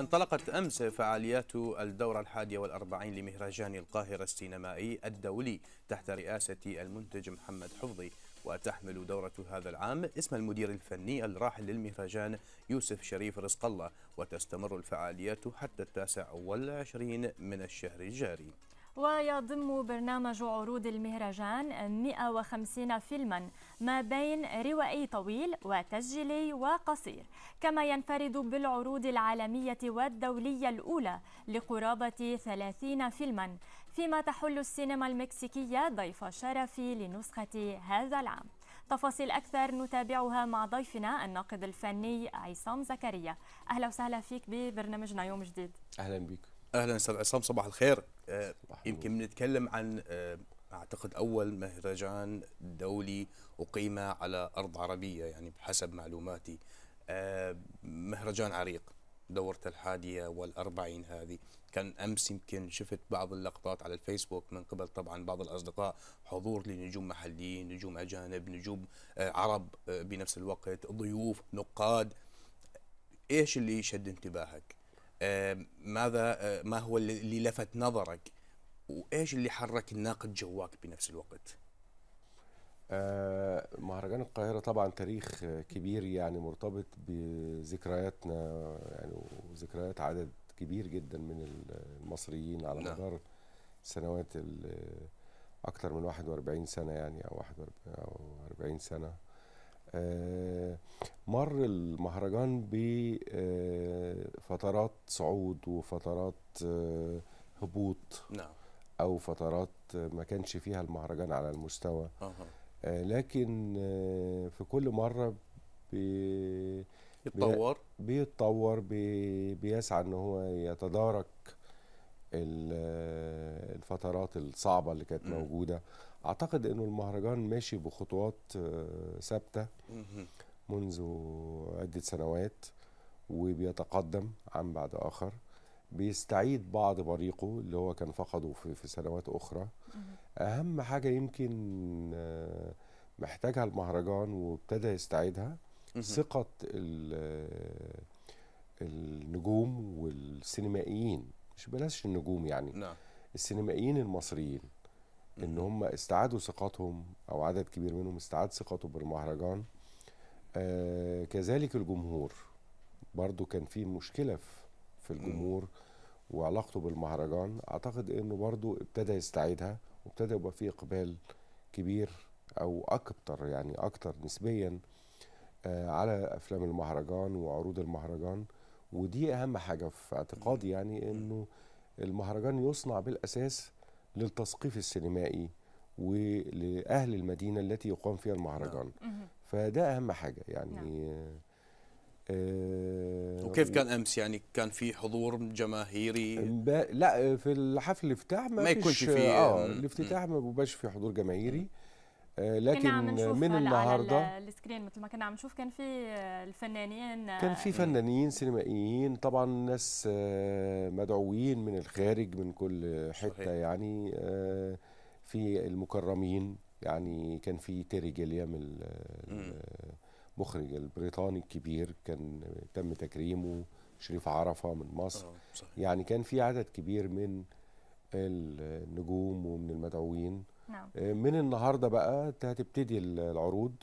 انطلقت أمس فعاليات الدورة الحادية والأربعين لمهرجان القاهرة السينمائي الدولي تحت رئاسة المنتج محمد حفظي وتحمل دورة هذا العام اسم المدير الفني الراحل للمهرجان يوسف شريف رزق الله وتستمر الفعاليات حتى التاسع والعشرين من الشهر الجاري ويضم برنامج عروض المهرجان 150 فيلما ما بين روائي طويل وتسجيلي وقصير كما ينفرد بالعروض العالمية والدولية الأولى لقرابة 30 فيلما فيما تحل السينما المكسيكية ضيف شرف لنسخة هذا العام تفاصيل أكثر نتابعها مع ضيفنا الناقد الفني عصام زكريا أهلا وسهلا فيك ببرنامجنا يوم جديد أهلا بك اهلا استاذ عصام صباح الخير آه، صباح يمكن بنتكلم عن آه، اعتقد اول مهرجان دولي اقيم على ارض عربيه يعني بحسب معلوماتي آه، مهرجان عريق دورته الحادية والأربعين هذه كان أمس يمكن شفت بعض اللقطات على الفيسبوك من قبل طبعا بعض الأصدقاء حضور لنجوم محليين نجوم أجانب نجوم عرب بنفس الوقت ضيوف نقاد إيش اللي شد انتباهك ماذا ما هو اللي لفت نظرك وايش اللي حرك الناقد جواك بنفس الوقت آه، مهرجان القاهرة طبعا تاريخ كبير يعني مرتبط بذكرياتنا يعني وذكريات عدد كبير جدا من المصريين على نعم. مدار سنوات أكثر من 41 سنة يعني او 41 سنة آه، مر المهرجان بفترات آه، صعود وفترات آه، هبوط نعم او فترات ما كانش فيها المهرجان على المستوى أه. لكن في كل مره بيتطور بيتطور بيسعى ان هو يتدارك الفترات الصعبه اللي كانت موجوده اعتقد انه المهرجان ماشي بخطوات آه، ثابته منذ عده سنوات وبيتقدم عن بعد اخر بيستعيد بعض بريقه اللي هو كان فقده في, في سنوات اخرى اهم حاجه يمكن آه، محتاجها المهرجان وابتدى يستعيدها ثقه آه، النجوم والسينمائيين مش بلاش النجوم يعني نعم. السينمائيين المصريين ان هم استعادوا ثقتهم او عدد كبير منهم استعاد ثقته بالمهرجان آه كذلك الجمهور برضو كان في مشكله في الجمهور وعلاقته بالمهرجان اعتقد انه برضو ابتدى يستعيدها وابتدى يبقى في اقبال كبير او اكتر يعني اكتر نسبيا آه على افلام المهرجان وعروض المهرجان ودي اهم حاجه في اعتقادي يعني انه المهرجان يصنع بالاساس للتثقيف السينمائي ولاهل المدينه التي يقام فيها المهرجان نعم. فده اهم حاجه يعني نعم. آه وكيف كان امس يعني كان في حضور جماهيري لا في الحفل الافتتاح ما, ما فيش في اه الافتتاح ما بيبقاش في حضور جماهيري آه، لكن كنا عم نشوف من النهارده على السكرين مثل ما كنا عم نشوف كان في آه، الفنانين آه، كان في فنانين سينمائيين طبعا ناس مدعوين من الخارج من كل حته صحيح. يعني في المكرمين يعني كان في تيري جيليام المخرج البريطاني الكبير كان تم تكريمه شريف عرفه من مصر يعني كان في عدد كبير من النجوم ومن المدعوين نعم. آه، من النهارده بقى هتبتدي العروض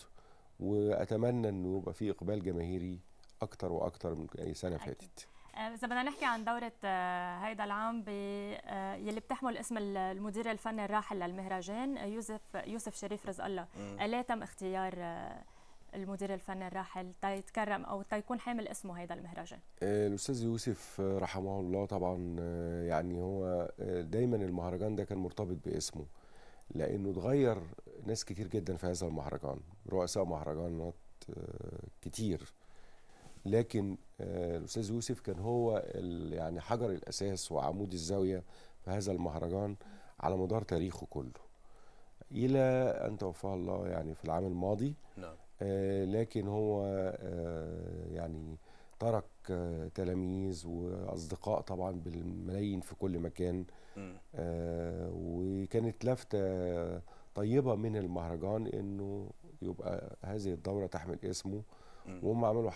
واتمنى انه يبقى في اقبال جماهيري اكتر واكتر من اي سنه فاتت آه، إذا بدنا نحكي عن دورة آه، هيدا العام يلي بتحمل اسم المدير الفني الراحل للمهرجان يوسف يوسف شريف رزق الله، ليه تم اختيار المدير الفني الراحل تيتكرم او تيكون حامل اسمه هيدا المهرجان؟ الاستاذ يوسف رحمه الله طبعا يعني هو دايما المهرجان ده كان مرتبط باسمه. لانه اتغير ناس كتير جدا في هذا المهرجان رؤساء مهرجانات آه، كتير لكن آه، الاستاذ يوسف كان هو يعني حجر الاساس وعمود الزاويه في هذا المهرجان على مدار تاريخه كله الى ان توفاه الله يعني في العام الماضي نعم. آه لكن هو آه يعني ترك آه، تلاميذ واصدقاء طبعا بالملايين في كل مكان آه وكانت لفته طيبه من المهرجان انه يبقى هذه الدوره تحمل اسمه وهم عملوا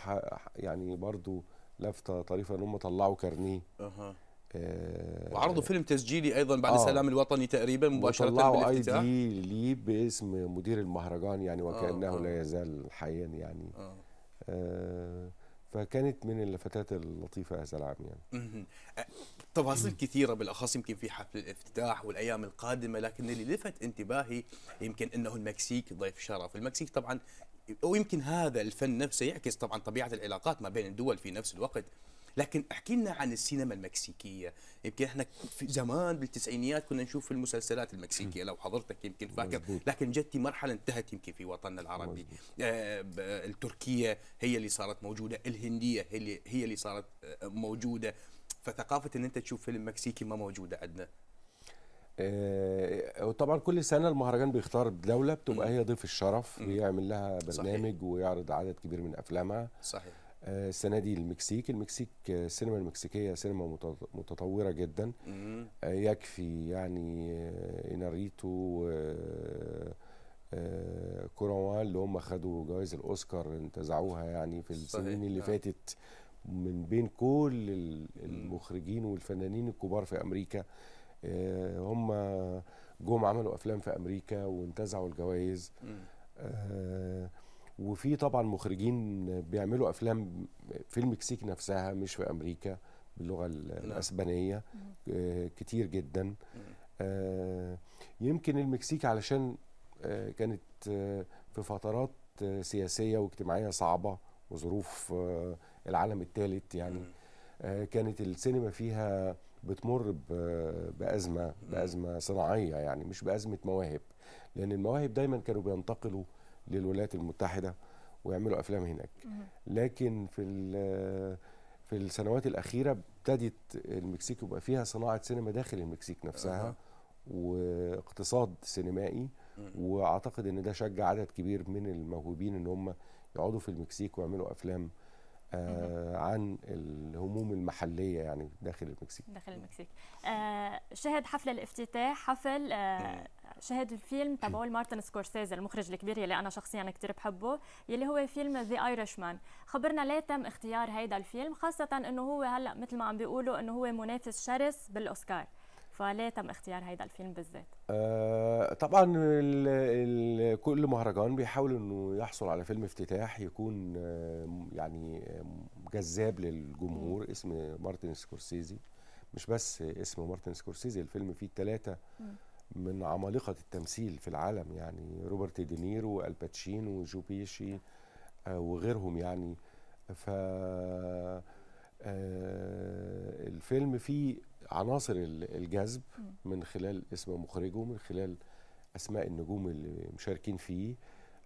يعني برضو لفته طريفه ان هم طلعوا كارنيه أه. آه وعرضوا فيلم تسجيلي ايضا بعد آه السلام الوطني تقريبا مباشره بالافتتاح طلعوا اي دي باسم مدير المهرجان يعني آه، وكانه آه. لا يزال حيا يعني آه. آه فكانت من اللفتات اللطيفه هذا العام يعني تفاصيل كثيره بالاخص يمكن في حفل الافتتاح والايام القادمه لكن اللي لفت انتباهي يمكن انه المكسيك ضيف شرف المكسيك طبعا ويمكن هذا الفن نفسه يعكس طبعا طبيعه العلاقات ما بين الدول في نفس الوقت لكن احكي لنا عن السينما المكسيكيه يمكن احنا في زمان بالتسعينيات كنا نشوف المسلسلات المكسيكيه لو حضرتك يمكن فاكر لكن جت مرحله انتهت يمكن في وطننا العربي آه التركيه هي اللي صارت موجوده الهنديه هي اللي هي اللي صارت آه، موجوده فثقافه ان انت تشوف فيلم مكسيكي ما موجوده عندنا آه، وطبعا كل سنه المهرجان بيختار دوله بتبقى هي ضيف الشرف بيعمل لها برنامج صحيح. ويعرض عدد كبير من افلامها صحيح السنه دي المكسيك المكسيك السينما المكسيكيه سينما متطوره جدا آه، يكفي يعني آه، اناريتو آه، كوروان اللي هم خدوا جوائز الاوسكار انتزعوها يعني في السنين اللي فاتت من بين كل المخرجين والفنانين الكبار في امريكا هم جم عملوا افلام في امريكا وانتزعوا الجوائز آه وفي طبعا مخرجين بيعملوا افلام في المكسيك نفسها مش في امريكا باللغه نعم. الاسبانيه آه، كتير جدا آه، يمكن المكسيك علشان آه، كانت في فترات سياسيه واجتماعيه صعبه وظروف العالم الثالث يعني كانت السينما فيها بتمر بازمه بازمه صناعيه يعني مش بازمه مواهب لان المواهب دايما كانوا بينتقلوا للولايات المتحده ويعملوا افلام هناك لكن في في السنوات الاخيره ابتدت المكسيك يبقى فيها صناعه سينما داخل المكسيك نفسها أه. واقتصاد سينمائي واعتقد ان ده شجع عدد كبير من الموهوبين ان هم يقعدوا في المكسيك ويعملوا افلام آه عن الهموم المحليه يعني داخل المكسيك داخل المكسيك آه شهد حفل الافتتاح حفل آه شاهد الفيلم تبعه مارتن سكورسيزي المخرج الكبير يلي انا شخصيا كثير بحبه يلي هو فيلم ذا ايرشمان خبرنا ليه تم اختيار هيدا الفيلم خاصه انه هو هلا مثل ما عم بيقولوا انه هو منافس شرس بالاوسكار فليه تم اختيار هيدا الفيلم بالذات؟ آه طبعا الـ الـ كل مهرجان بيحاول انه يحصل على فيلم افتتاح يكون آه، يعني آه، جذاب للجمهور اسم مارتن سكورسيزي مش بس اسم مارتن سكورسيزي الفيلم فيه ثلاثه من عمالقه التمثيل في العالم يعني روبرت دينيرو الباتشينو وجو بيشي آه، وغيرهم يعني ف آه، الفيلم فيه عناصر الجذب من خلال اسم مخرجه من خلال اسماء النجوم اللي مشاركين فيه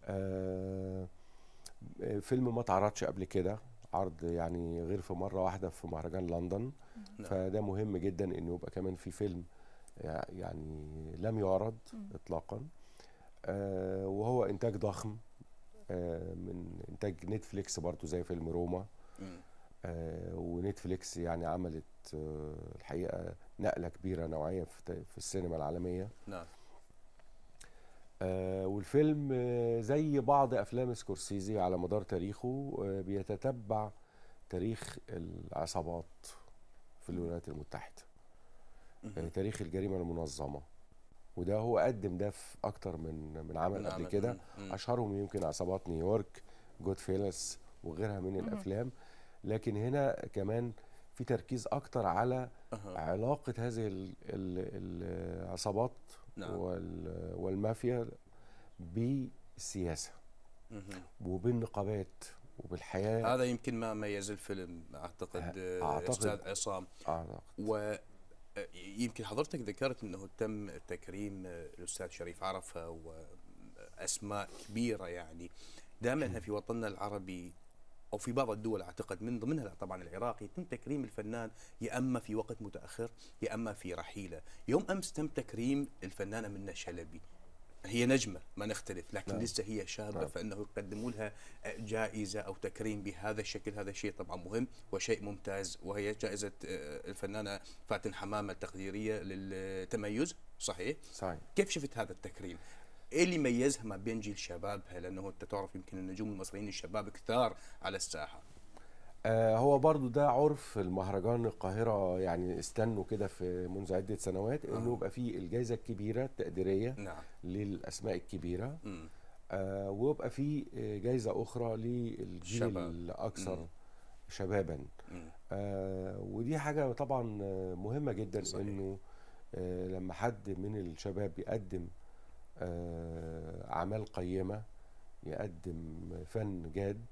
آه، فيلم ما اتعرضش قبل كده عرض يعني غير في مره واحده في مهرجان لندن فده مهم جدا انه يبقى كمان في فيلم يعني لم يعرض اطلاقا آه، وهو انتاج ضخم آه، من انتاج نتفليكس برضو زي فيلم روما آه، ونتفليكس يعني عملت الحقيقه نقله كبيره نوعيه في السينما العالميه نعم والفيلم زي بعض افلام سكورسيزي على مدار تاريخه بيتتبع تاريخ العصابات في الولايات المتحده يعني تاريخ الجريمه المنظمه وده هو قدم ده في اكتر من من عمل قبل كده اشهرهم يمكن عصابات نيويورك جود فيلس وغيرها من الافلام لكن هنا كمان في تركيز اكتر على علاقه هذه العصابات نعم. والمافيا بالسياسه وبالنقابات وبالحياه هذا يمكن ما ميز الفيلم اعتقد, أعتقد استاذ عصام اعتقد يمكن حضرتك ذكرت انه تم تكريم الاستاذ شريف عرفه واسماء كبيره يعني دائما احنا في وطننا العربي او في بعض الدول اعتقد من ضمنها طبعا العراق يتم تكريم الفنان يا اما في وقت متاخر يا اما في رحيله، يوم امس تم تكريم الفنانه منى شلبي هي نجمه ما نختلف لكن نعم. لسه هي شابه نعم. فانه يقدموا لها جائزه او تكريم بهذا الشكل هذا شيء طبعا مهم وشيء ممتاز وهي جائزه آه، الفنانه فاتن حمامه التقديريه للتميز صحيح؟ صحيح كيف شفت هذا التكريم؟ ايه اللي ميزها ما بين جيل شبابها لانه انت تعرف يمكن النجوم المصريين الشباب كثار على الساحه آه، هو برضو ده عرف المهرجان القاهرة يعني استنوا كده في منذ عدة سنوات آه. انه يبقى فيه الجائزة الكبيرة التقديرية نعم. للأسماء الكبيرة آه ويبقى فيه جائزة أخرى للجيل الأكثر مم. شبابا آه ودي حاجة طبعا مهمة جدا صحيح. انه آه لما حد من الشباب يقدم آه أعمال قيمة يقدم فن جاد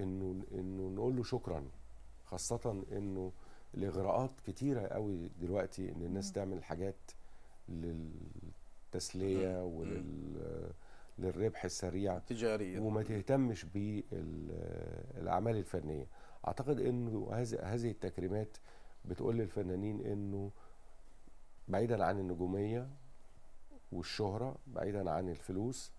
انه انه نقول له شكرا خاصه انه الاغراءات كتيره قوي دلوقتي ان الناس تعمل حاجات للتسليه ولل للربح السريع تجاريا وما تهتمش بالاعمال الفنيه اعتقد انه هذه التكريمات بتقول للفنانين انه بعيدا عن النجوميه والشهره بعيدا عن الفلوس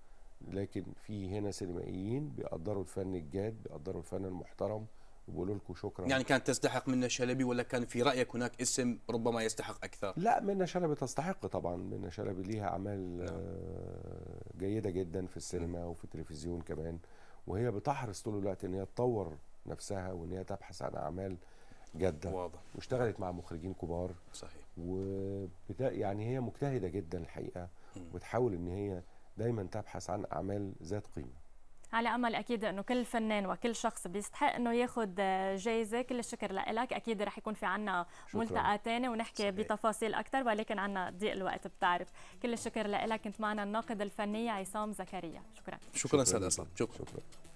لكن في هنا سينمائيين بيقدروا الفن الجاد بيقدروا الفن المحترم وبيقولوا لكم شكرا يعني كانت تستحق منا شلبي ولا كان في رايك هناك اسم ربما يستحق اكثر لا منا شلبي تستحق طبعا منا شلبي ليها اعمال نعم. آه، جيده جدا في السينما نعم. وفي التلفزيون كمان وهي بتحرص طول الوقت ان هي تطور نفسها وان هي تبحث عن اعمال جاده واضح واشتغلت مع مخرجين كبار صحيح وبدا يعني هي مجتهده جدا الحقيقه وبتحاول ان هي دايما تبحث عن أعمال ذات قيمة على امل اكيد انه كل فنان وكل شخص بيستحق انه ياخذ جائزه كل الشكر لك اكيد رح يكون في عنا ملتقى ثاني ونحكي صحيح. بتفاصيل اكثر ولكن عنا ضيق الوقت بتعرف كل الشكر لك كنت معنا الناقد الفني عصام زكريا شكرا شكرا استاذ عصام شكرا, شكرا.